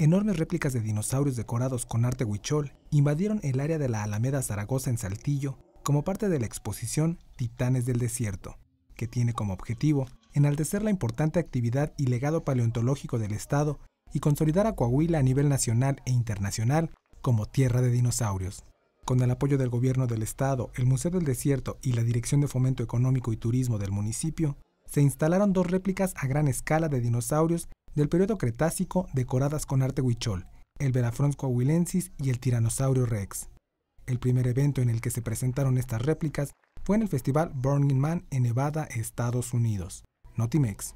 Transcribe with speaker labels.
Speaker 1: Enormes réplicas de dinosaurios decorados con arte huichol invadieron el área de la Alameda Zaragoza en Saltillo como parte de la exposición Titanes del Desierto, que tiene como objetivo enaltecer la importante actividad y legado paleontológico del Estado y consolidar a Coahuila a nivel nacional e internacional como tierra de dinosaurios. Con el apoyo del Gobierno del Estado, el Museo del Desierto y la Dirección de Fomento Económico y Turismo del municipio, se instalaron dos réplicas a gran escala de dinosaurios del periodo Cretácico decoradas con arte huichol, el Verafrons coahuilensis y el Tiranosaurio rex. El primer evento en el que se presentaron estas réplicas fue en el festival Burning Man en Nevada, Estados Unidos. Notimex.